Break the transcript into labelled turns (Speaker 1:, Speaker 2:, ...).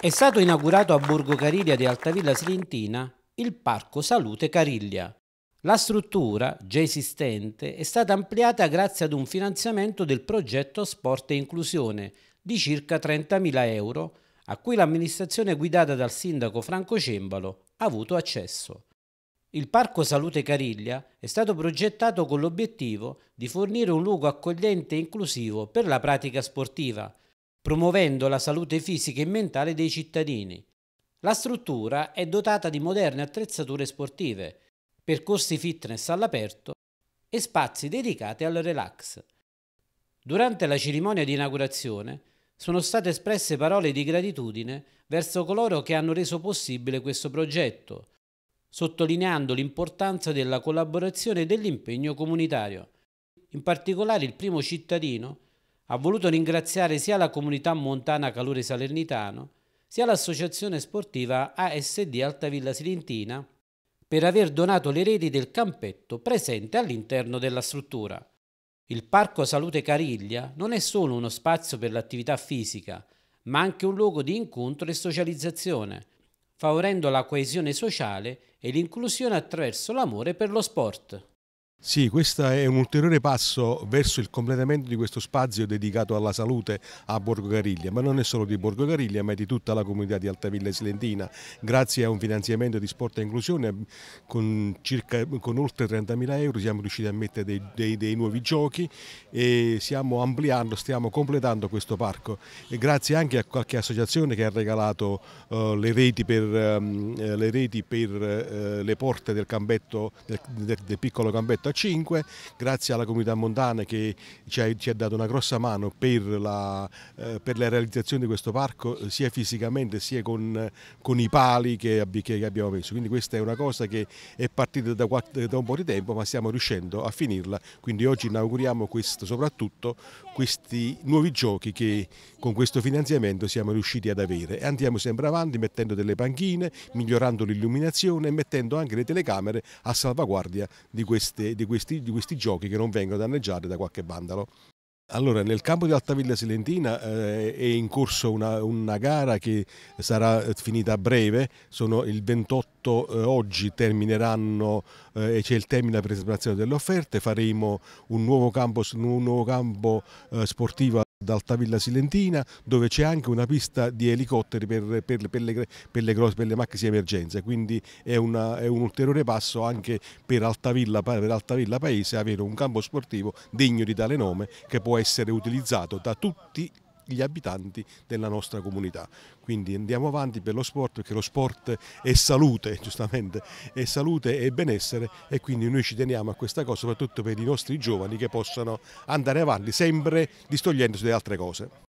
Speaker 1: È stato inaugurato a Borgo Cariglia di Altavilla Silentina il Parco Salute Cariglia. La struttura, già esistente, è stata ampliata grazie ad un finanziamento del progetto Sport e Inclusione di circa 30.000 euro, a cui l'amministrazione guidata dal sindaco Franco Cembalo ha avuto accesso. Il Parco Salute Cariglia è stato progettato con l'obiettivo di fornire un luogo accogliente e inclusivo per la pratica sportiva, promuovendo la salute fisica e mentale dei cittadini. La struttura è dotata di moderne attrezzature sportive, percorsi fitness all'aperto e spazi dedicati al relax. Durante la cerimonia di inaugurazione sono state espresse parole di gratitudine verso coloro che hanno reso possibile questo progetto, sottolineando l'importanza della collaborazione e dell'impegno comunitario. In particolare il primo cittadino ha voluto ringraziare sia la comunità montana Calore Salernitano sia l'associazione sportiva ASD Altavilla Silentina per aver donato le reti del campetto presente all'interno della struttura. Il Parco Salute Cariglia non è solo uno spazio per l'attività fisica, ma anche un luogo di incontro e socializzazione, favorendo la coesione sociale e l'inclusione attraverso l'amore per lo sport.
Speaker 2: Sì, questo è un ulteriore passo verso il completamento di questo spazio dedicato alla salute a Borgo Cariglia, ma non è solo di Borgo Cariglia, ma è di tutta la comunità di Altavilla Silentina. Grazie a un finanziamento di Sport e Inclusione con, circa, con oltre 30.000 euro siamo riusciti a mettere dei, dei, dei, nuovi giochi e stiamo ampliando, stiamo completando questo parco. E grazie anche a qualche associazione che ha regalato uh, le reti per, um, le, reti per uh, le porte del, campetto, del, del, del piccolo campetto 5, grazie alla comunità montana che ci ha, ci ha dato una grossa mano per la, eh, per la, realizzazione di questo parco eh, sia fisicamente sia con, con i pali che, che, abbiamo messo. Quindi questa è una cosa che è partita da, da, un po' di tempo ma stiamo riuscendo a finirla, quindi oggi inauguriamo questo, soprattutto questi nuovi giochi che con questo finanziamento siamo riusciti ad avere e andiamo sempre avanti mettendo delle panchine, migliorando l'illuminazione e mettendo anche le telecamere a salvaguardia di queste di, questi, di questi giochi che non vengono danneggiati da qualche vandalo. Allora, nel campo di Altavilla Silentina eh, è in corso una, una, gara che sarà eh, finita a breve, sono il 28 eh, oggi termineranno eh, e c'è il termine della presentazione delle offerte, faremo un nuovo campo, un nuovo campo eh, sportivo d'Altavilla Silentina dove c'è anche una pista di elicotteri per, per, per, le, per le, grosse, per le maxi emergenze, quindi è, una, è, un ulteriore passo anche per Altavilla, per Altavilla Paese avere un campo sportivo degno di tale nome che può essere utilizzato da tutti gli abitanti della nostra comunità. Quindi andiamo avanti per lo sport perché lo sport è salute, giustamente, è salute e benessere e quindi noi ci teniamo a questa cosa soprattutto per i nostri giovani che possano andare avanti sempre distogliendosi da altre cose.